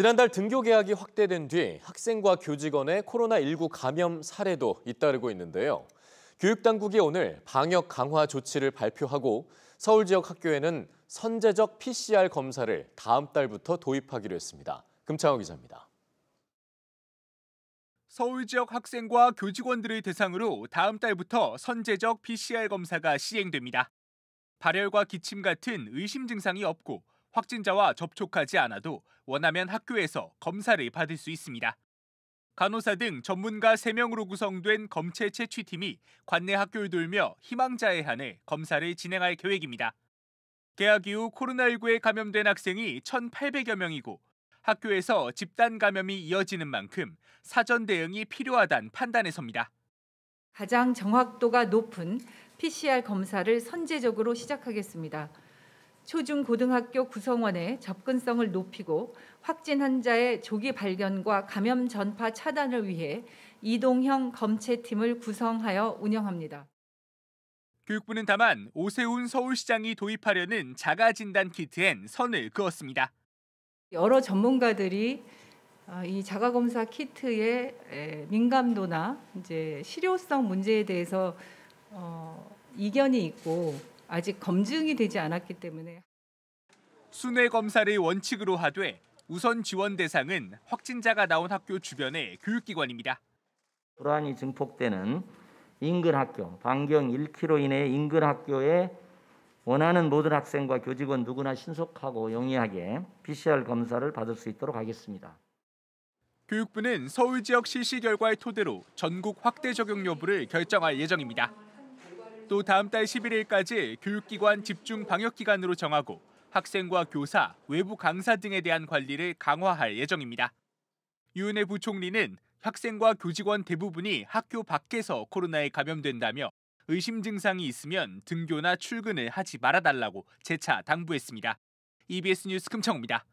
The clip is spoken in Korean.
지난달 등교 계약이 확대된 뒤 학생과 교직원의 코로나19 감염 사례도 잇따르고 있는데요. 교육당국이 오늘 방역 강화 조치를 발표하고 서울 지역 학교에는 선제적 PCR 검사를 다음 달부터 도입하기로 했습니다. 금창호 기자입니다. 서울 지역 학생과 교직원들을 대상으로 다음 달부터 선제적 PCR 검사가 시행됩니다. 발열과 기침 같은 의심 증상이 없고 확진자와 접촉하지 않아도 원하면 학교에서 검사를 받을 수 있습니다. 간호사 등 전문가 3명으로 구성된 검체 채취팀이 관내 학교를 돌며 희망자에 한해 검사를 진행할 계획입니다. 개학 이후 코로나19에 감염된 학생이 1,800여 명이고 학교에서 집단 감염이 이어지는 만큼 사전 대응이 필요하단 판단에섭니다. 가장 정확도가 높은 PCR 검사를 선제적으로 시작하겠습니다. 초중고등학교 구성원의 접근성을 높이고 확진 환자의 조기 발견과 감염 전파 차단을 위해 이동형 검체팀을 구성하여 운영합니다. 교육부는 다만 오세훈 서울시장이 도입하려는 자가진단 키트엔 선을 그었습니다. 여러 전문가들이 어, 이 자가검사 키트의 민감도나 이제 실효성 문제에 대해서 어, 이견이 있고 아직 검증이 되지 않았기 때문에 순회 검사를 원칙으로 하되 우선 지원 대상은 확진자가 나온 학교 주변의 교육기관입니다. 불안이 증폭되는 인근 학교, 반경 1km 이내 인근 학교에 원하는 모든 학생과 교직원 누구나 신속하고 용이하게 PCR 검사를 받을 수 있도록 하겠습니다. 교육부는 서울 지역 실시 결과의 토대로 전국 확대 적용 여부를 결정할 예정입니다. 또 다음 달 11일까지 교육기관 집중 방역 기간으로 정하고 학생과 교사, 외부 강사 등에 대한 관리를 강화할 예정입니다. 유은혜 부총리는 학생과 교직원 대부분이 학교 밖에서 코로나에 감염된다며 의심 증상이 있으면 등교나 출근을 하지 말아달라고 재차 당부했습니다. EBS 뉴스 금창호입니다